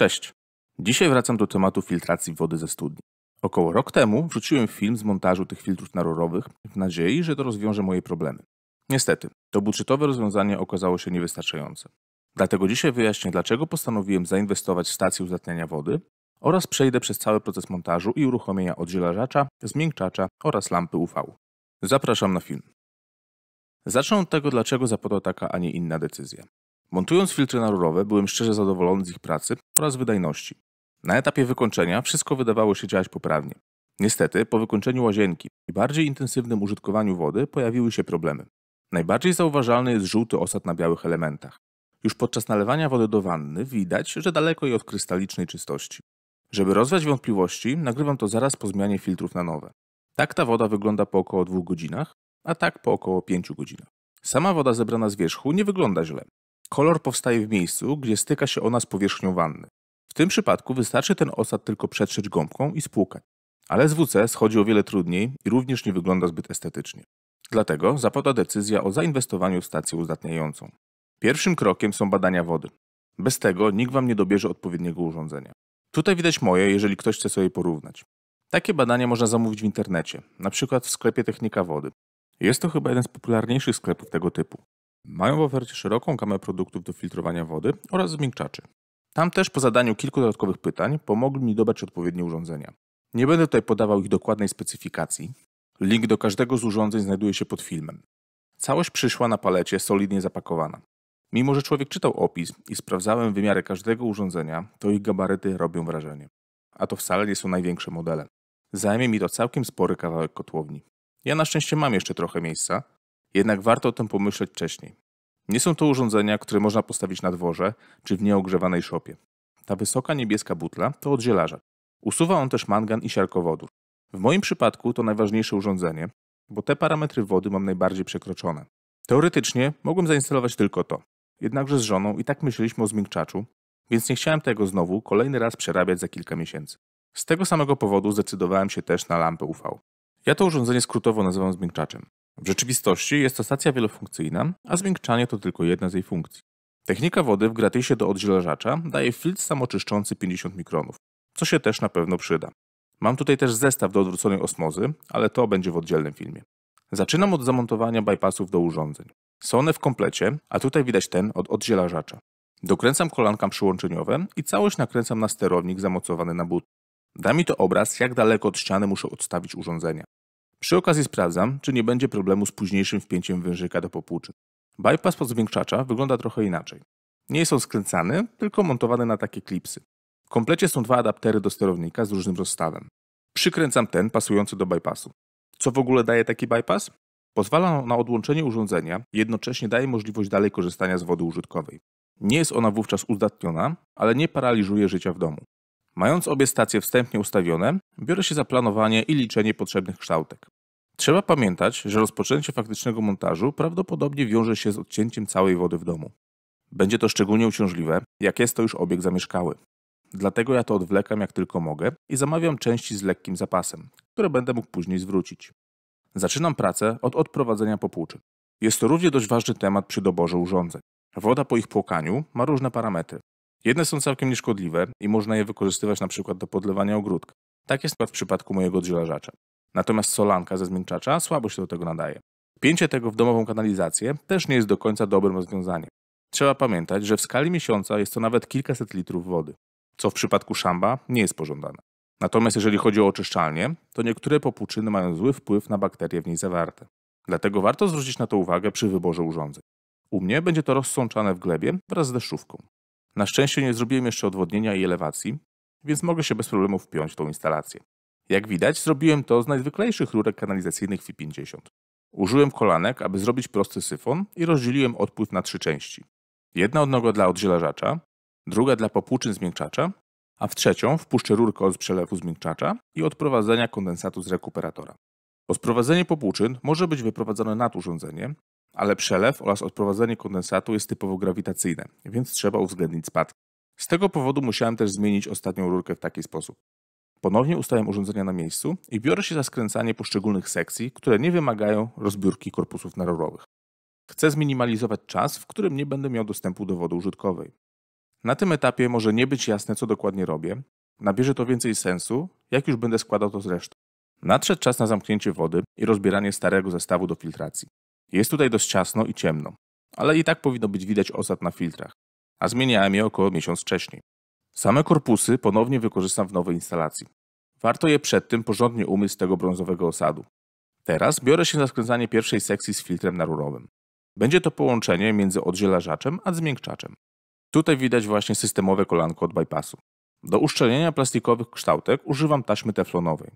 Cześć. Dzisiaj wracam do tematu filtracji wody ze studni. Około rok temu wrzuciłem film z montażu tych filtrów narorowych w nadziei, że to rozwiąże moje problemy. Niestety, to budżetowe rozwiązanie okazało się niewystarczające. Dlatego dzisiaj wyjaśnię, dlaczego postanowiłem zainwestować w stację uzdatniania wody oraz przejdę przez cały proces montażu i uruchomienia oddzielacza, zmiękczacza oraz lampy UV. Zapraszam na film. Zacznę od tego, dlaczego zapadła taka, a nie inna decyzja. Montując filtry narurowe, byłem szczerze zadowolony z ich pracy oraz wydajności. Na etapie wykończenia wszystko wydawało się działać poprawnie. Niestety, po wykończeniu łazienki i bardziej intensywnym użytkowaniu wody pojawiły się problemy. Najbardziej zauważalny jest żółty osad na białych elementach. Już podczas nalewania wody do wanny widać, że daleko jej od krystalicznej czystości. Żeby rozwiać wątpliwości, nagrywam to zaraz po zmianie filtrów na nowe. Tak ta woda wygląda po około 2 godzinach, a tak po około 5 godzinach. Sama woda zebrana z wierzchu nie wygląda źle, Kolor powstaje w miejscu, gdzie styka się ona z powierzchnią wanny. W tym przypadku wystarczy ten osad tylko przetrzeć gąbką i spłukać. Ale z WC schodzi o wiele trudniej i również nie wygląda zbyt estetycznie. Dlatego zapada decyzja o zainwestowaniu w stację uzdatniającą. Pierwszym krokiem są badania wody. Bez tego nikt Wam nie dobierze odpowiedniego urządzenia. Tutaj widać moje, jeżeli ktoś chce sobie porównać. Takie badania można zamówić w internecie, na przykład w sklepie Technika Wody. Jest to chyba jeden z popularniejszych sklepów tego typu. Mają w ofercie szeroką gamę produktów do filtrowania wody oraz zmiękczaczy. Tam też po zadaniu kilku dodatkowych pytań pomogli mi dobrać odpowiednie urządzenia. Nie będę tutaj podawał ich dokładnej specyfikacji. Link do każdego z urządzeń znajduje się pod filmem. Całość przyszła na palecie solidnie zapakowana. Mimo, że człowiek czytał opis i sprawdzałem wymiary każdego urządzenia, to ich gabaryty robią wrażenie. A to wcale nie są największe modele. Zajmie mi to całkiem spory kawałek kotłowni. Ja na szczęście mam jeszcze trochę miejsca, jednak warto o tym pomyśleć wcześniej. Nie są to urządzenia, które można postawić na dworze czy w nieogrzewanej szopie. Ta wysoka niebieska butla to oddzielarzak. Usuwa on też mangan i siarkowodór. W moim przypadku to najważniejsze urządzenie, bo te parametry wody mam najbardziej przekroczone. Teoretycznie mogłem zainstalować tylko to. Jednakże z żoną i tak myśleliśmy o zmiękczaczu, więc nie chciałem tego znowu kolejny raz przerabiać za kilka miesięcy. Z tego samego powodu zdecydowałem się też na lampę UV. Ja to urządzenie skrótowo nazywam zmiękczaczem. W rzeczywistości jest to stacja wielofunkcyjna, a zmiękczanie to tylko jedna z jej funkcji. Technika wody w gratisie do odźwierzacza daje filtr samoczyszczący 50 mikronów, co się też na pewno przyda. Mam tutaj też zestaw do odwróconej osmozy, ale to będzie w oddzielnym filmie. Zaczynam od zamontowania bypassów do urządzeń. Są one w komplecie, a tutaj widać ten od oddzielacza. Dokręcam kolanka przyłączeniowe i całość nakręcam na sterownik zamocowany na but. Da mi to obraz, jak daleko od ściany muszę odstawić urządzenia. Przy okazji sprawdzam, czy nie będzie problemu z późniejszym wpięciem wężyka do popłuczy. Bypass podzwiększacza wygląda trochę inaczej. Nie jest on skręcany, tylko montowany na takie klipsy. W komplecie są dwa adaptery do sterownika z różnym rozstawem. Przykręcam ten pasujący do bypassu. Co w ogóle daje taki bypass? Pozwala na odłączenie urządzenia i jednocześnie daje możliwość dalej korzystania z wody użytkowej. Nie jest ona wówczas uzdatniona, ale nie paraliżuje życia w domu. Mając obie stacje wstępnie ustawione, biorę się za planowanie i liczenie potrzebnych kształtek. Trzeba pamiętać, że rozpoczęcie faktycznego montażu prawdopodobnie wiąże się z odcięciem całej wody w domu. Będzie to szczególnie uciążliwe, jak jest to już obiekt zamieszkały. Dlatego ja to odwlekam jak tylko mogę i zamawiam części z lekkim zapasem, które będę mógł później zwrócić. Zaczynam pracę od odprowadzenia popłuczy. Jest to równie dość ważny temat przy doborze urządzeń. Woda po ich płukaniu ma różne parametry. Jedne są całkiem nieszkodliwe i można je wykorzystywać na przykład do podlewania ogródka. Tak jest w przypadku mojego oddzielażacza. Natomiast solanka ze zmienczacza słabo się do tego nadaje. Pięcie tego w domową kanalizację też nie jest do końca dobrym rozwiązaniem. Trzeba pamiętać, że w skali miesiąca jest to nawet kilkaset litrów wody, co w przypadku szamba nie jest pożądane. Natomiast jeżeli chodzi o oczyszczalnię, to niektóre popłuczyny mają zły wpływ na bakterie w niej zawarte. Dlatego warto zwrócić na to uwagę przy wyborze urządzeń. U mnie będzie to rozsączane w glebie wraz z deszczówką. Na szczęście nie zrobiłem jeszcze odwodnienia i elewacji, więc mogę się bez problemu wpiąć w tą instalację. Jak widać, zrobiłem to z najzwyklejszych rurek kanalizacyjnych FI50. Użyłem kolanek, aby zrobić prosty syfon i rozdzieliłem odpływ na trzy części. Jedna odnoga dla oddzielacza, druga dla popłuczyn zmiękczacza, a w trzecią wpuszczę rurkę od przelewu zmiękczacza i odprowadzenia kondensatu z rekuperatora. Odprowadzenie popłuczyn może być wyprowadzone nad urządzenie, ale przelew oraz odprowadzenie kondensatu jest typowo grawitacyjne, więc trzeba uwzględnić spadki. Z tego powodu musiałem też zmienić ostatnią rurkę w taki sposób. Ponownie ustawiam urządzenia na miejscu i biorę się za skręcanie poszczególnych sekcji, które nie wymagają rozbiórki korpusów narorowych. Chcę zminimalizować czas, w którym nie będę miał dostępu do wody użytkowej. Na tym etapie może nie być jasne, co dokładnie robię. Nabierze to więcej sensu, jak już będę składał to z resztą. Nadszedł czas na zamknięcie wody i rozbieranie starego zestawu do filtracji. Jest tutaj dość ciasno i ciemno, ale i tak powinno być widać osad na filtrach, a zmieniałem je około miesiąc wcześniej. Same korpusy ponownie wykorzystam w nowej instalacji. Warto je przed tym porządnie umyć z tego brązowego osadu. Teraz biorę się za skręcanie pierwszej sekcji z filtrem narurowym. Będzie to połączenie między oddzielażaczem a zmiękczaczem. Tutaj widać właśnie systemowe kolanko od bypassu. Do uszczelnienia plastikowych kształtek używam taśmy teflonowej.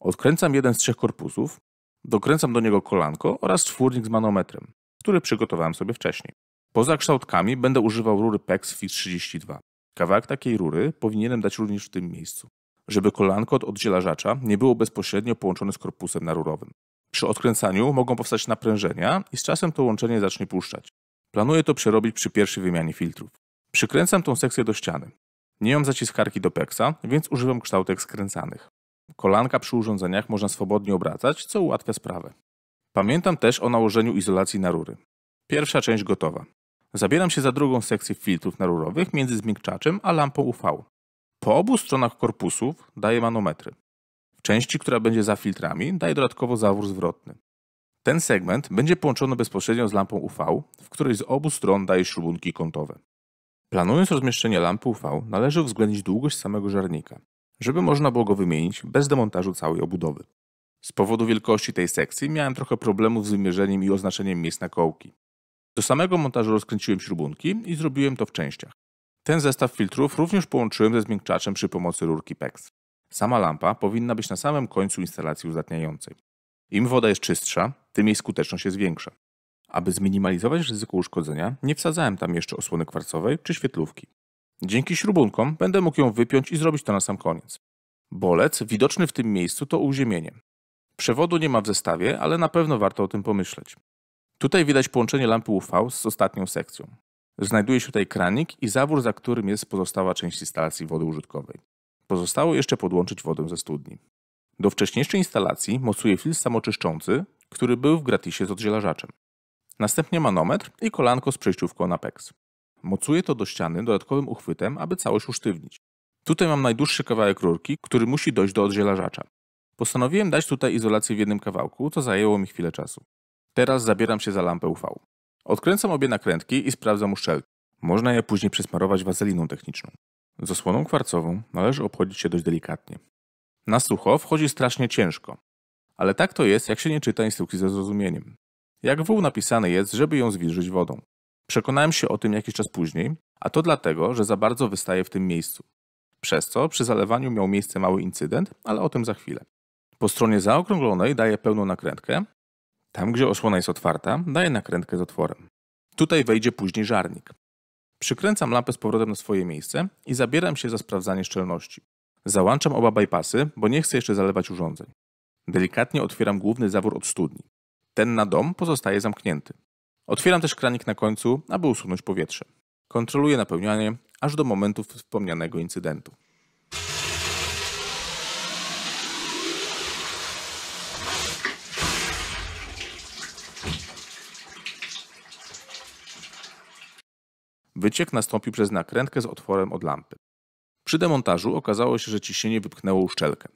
Odkręcam jeden z trzech korpusów, Dokręcam do niego kolanko oraz czwórnik z manometrem, który przygotowałem sobie wcześniej. Poza kształtkami będę używał rury PEX Fit 32 Kawałek takiej rury powinienem dać również w tym miejscu, żeby kolanko od oddzielacza nie było bezpośrednio połączone z korpusem narurowym. Przy odkręcaniu mogą powstać naprężenia i z czasem to łączenie zacznie puszczać. Planuję to przerobić przy pierwszej wymianie filtrów. Przykręcam tą sekcję do ściany. Nie mam zaciskarki do PEXa, więc używam kształtek skręcanych. Kolanka przy urządzeniach można swobodnie obracać, co ułatwia sprawę. Pamiętam też o nałożeniu izolacji na rury. Pierwsza część gotowa. Zabieram się za drugą sekcję filtrów narurowych między zmiękczaczem a lampą UV. Po obu stronach korpusów daję manometry. W części, która będzie za filtrami, daję dodatkowo zawór zwrotny. Ten segment będzie połączony bezpośrednio z lampą UV, w której z obu stron daję śrubunki kątowe. Planując rozmieszczenie lampy UV, należy uwzględnić długość samego żarnika żeby można było go wymienić bez demontażu całej obudowy. Z powodu wielkości tej sekcji miałem trochę problemów z wymierzeniem i oznaczeniem miejsc na kołki. Do samego montażu rozkręciłem śrubunki i zrobiłem to w częściach. Ten zestaw filtrów również połączyłem ze zmiękczaczem przy pomocy rurki PEX. Sama lampa powinna być na samym końcu instalacji uzdatniającej. Im woda jest czystsza, tym jej skuteczność jest większa. Aby zminimalizować ryzyko uszkodzenia, nie wsadzałem tam jeszcze osłony kwarcowej czy świetlówki. Dzięki śrubunkom będę mógł ją wypiąć i zrobić to na sam koniec. Bolec widoczny w tym miejscu to uziemienie. Przewodu nie ma w zestawie, ale na pewno warto o tym pomyśleć. Tutaj widać połączenie lampy UV z ostatnią sekcją. Znajduje się tutaj kranik i zawór, za którym jest pozostała część instalacji wody użytkowej. Pozostało jeszcze podłączyć wodę ze studni. Do wcześniejszej instalacji mocuje filtr samoczyszczący, który był w gratisie z oddzielażaczem. Następnie manometr i kolanko z przejściówką na PEX. Mocuję to do ściany dodatkowym uchwytem, aby całość usztywnić. Tutaj mam najdłuższy kawałek rurki, który musi dojść do oddzielażacza. Postanowiłem dać tutaj izolację w jednym kawałku, to zajęło mi chwilę czasu. Teraz zabieram się za lampę UV. Odkręcam obie nakrętki i sprawdzam uszczelki. Można je później przesmarować wazeliną techniczną. Z osłoną kwarcową należy obchodzić się dość delikatnie. Na sucho wchodzi strasznie ciężko. Ale tak to jest, jak się nie czyta instrukcji ze zrozumieniem. Jak wół napisany jest, żeby ją zwilżyć wodą. Przekonałem się o tym jakiś czas później, a to dlatego, że za bardzo wystaje w tym miejscu. Przez co przy zalewaniu miał miejsce mały incydent, ale o tym za chwilę. Po stronie zaokrąglonej daję pełną nakrętkę. Tam, gdzie osłona jest otwarta, daję nakrętkę z otworem. Tutaj wejdzie później żarnik. Przykręcam lampę z powrotem na swoje miejsce i zabieram się za sprawdzanie szczelności. Załączam oba bypassy, bo nie chcę jeszcze zalewać urządzeń. Delikatnie otwieram główny zawór od studni. Ten na dom pozostaje zamknięty. Otwieram też kranik na końcu, aby usunąć powietrze. Kontroluję napełnianie aż do momentu wspomnianego incydentu. Wyciek nastąpił przez nakrętkę z otworem od lampy. Przy demontażu okazało się, że ciśnienie wypchnęło uszczelkę.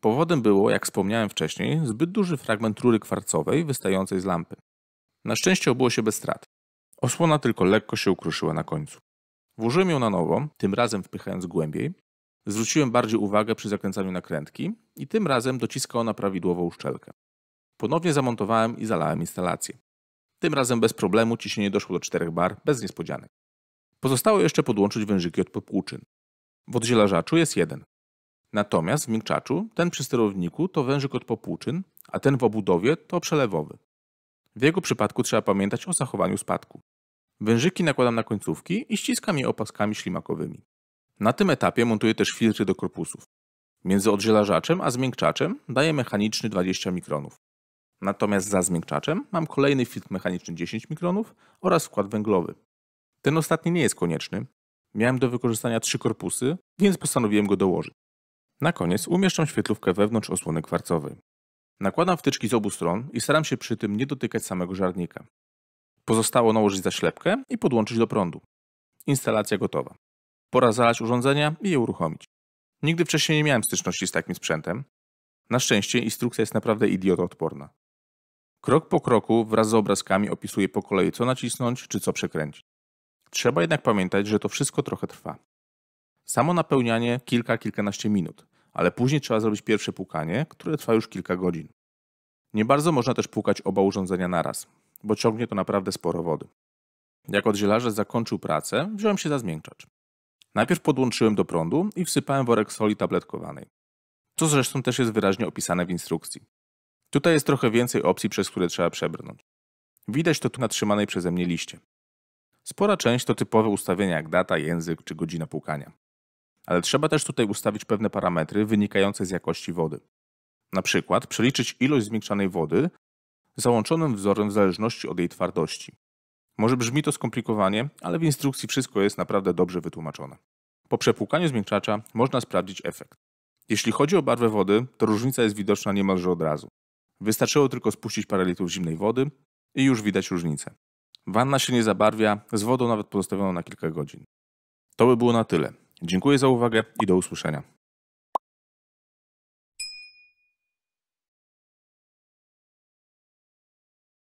Powodem było, jak wspomniałem wcześniej, zbyt duży fragment rury kwarcowej wystającej z lampy. Na szczęście obyło się bez strat. Osłona tylko lekko się ukruszyła na końcu. Włożyłem ją na nowo, tym razem wpychając głębiej. Zwróciłem bardziej uwagę przy zakręcaniu nakrętki i tym razem dociskała ona prawidłową uszczelkę. Ponownie zamontowałem i zalałem instalację. Tym razem bez problemu ciśnienie doszło do 4 bar, bez niespodzianek. Pozostało jeszcze podłączyć wężyki od popłuczyn. W oddzielaczu jest jeden. Natomiast w miękczaczu, ten przy sterowniku to wężyk od popłuczyn, a ten w obudowie to przelewowy. W jego przypadku trzeba pamiętać o zachowaniu spadku. Wężyki nakładam na końcówki i ściskam je opaskami ślimakowymi. Na tym etapie montuję też filtry do korpusów. Między oddzielażaczem a zmiękczaczem daję mechaniczny 20 mikronów. Natomiast za zmiękczaczem mam kolejny filtr mechaniczny 10 mikronów oraz wkład węglowy. Ten ostatni nie jest konieczny. Miałem do wykorzystania trzy korpusy, więc postanowiłem go dołożyć. Na koniec umieszczam świetlówkę wewnątrz osłony kwarcowej. Nakładam wtyczki z obu stron i staram się przy tym nie dotykać samego żarnika. Pozostało nałożyć zaślepkę i podłączyć do prądu. Instalacja gotowa. Pora zalać urządzenia i je uruchomić. Nigdy wcześniej nie miałem styczności z takim sprzętem. Na szczęście instrukcja jest naprawdę idiotoodporna. Krok po kroku wraz z obrazkami opisuję po kolei co nacisnąć czy co przekręcić. Trzeba jednak pamiętać, że to wszystko trochę trwa. Samo napełnianie kilka, kilkanaście minut – ale później trzeba zrobić pierwsze płukanie, które trwa już kilka godzin. Nie bardzo można też płukać oba urządzenia naraz, bo ciągnie to naprawdę sporo wody. Jak oddzielarze zakończył pracę, wziąłem się za zmiękczacz. Najpierw podłączyłem do prądu i wsypałem worek soli tabletkowanej, co zresztą też jest wyraźnie opisane w instrukcji. Tutaj jest trochę więcej opcji, przez które trzeba przebrnąć. Widać to tu na trzymanej przeze mnie liście. Spora część to typowe ustawienia jak data, język czy godzina płukania ale trzeba też tutaj ustawić pewne parametry wynikające z jakości wody. Na przykład przeliczyć ilość zmiękczanej wody załączonym wzorem w zależności od jej twardości. Może brzmi to skomplikowanie, ale w instrukcji wszystko jest naprawdę dobrze wytłumaczone. Po przepłukaniu zmiękczacza można sprawdzić efekt. Jeśli chodzi o barwę wody, to różnica jest widoczna niemalże od razu. Wystarczyło tylko spuścić parę litrów zimnej wody i już widać różnicę. Wanna się nie zabarwia, z wodą nawet pozostawioną na kilka godzin. To by było na tyle. Dziękuję za uwagę i do usłyszenia.